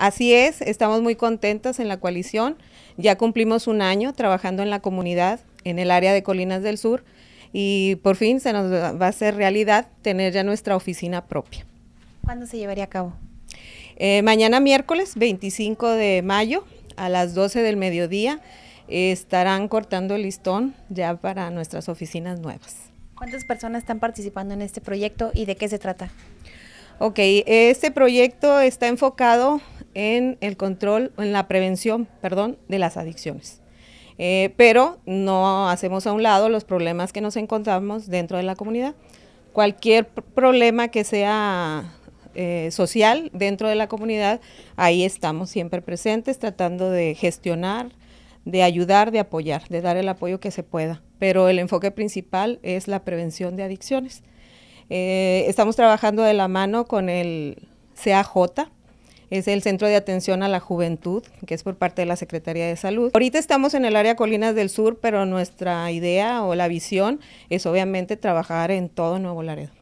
Así es, estamos muy contentas en la coalición. Ya cumplimos un año trabajando en la comunidad, en el área de Colinas del Sur, y por fin se nos va a hacer realidad tener ya nuestra oficina propia. ¿Cuándo se llevaría a cabo? Eh, mañana miércoles 25 de mayo a las 12 del mediodía eh, estarán cortando el listón ya para nuestras oficinas nuevas. ¿Cuántas personas están participando en este proyecto y de qué se trata? Ok, este proyecto está enfocado en el control, en la prevención, perdón, de las adicciones. Eh, pero no hacemos a un lado los problemas que nos encontramos dentro de la comunidad. Cualquier problema que sea eh, social dentro de la comunidad, ahí estamos siempre presentes tratando de gestionar, de ayudar, de apoyar, de dar el apoyo que se pueda. Pero el enfoque principal es la prevención de adicciones. Eh, estamos trabajando de la mano con el CAJ, es el Centro de Atención a la Juventud, que es por parte de la Secretaría de Salud. Ahorita estamos en el área Colinas del Sur, pero nuestra idea o la visión es obviamente trabajar en todo Nuevo Laredo.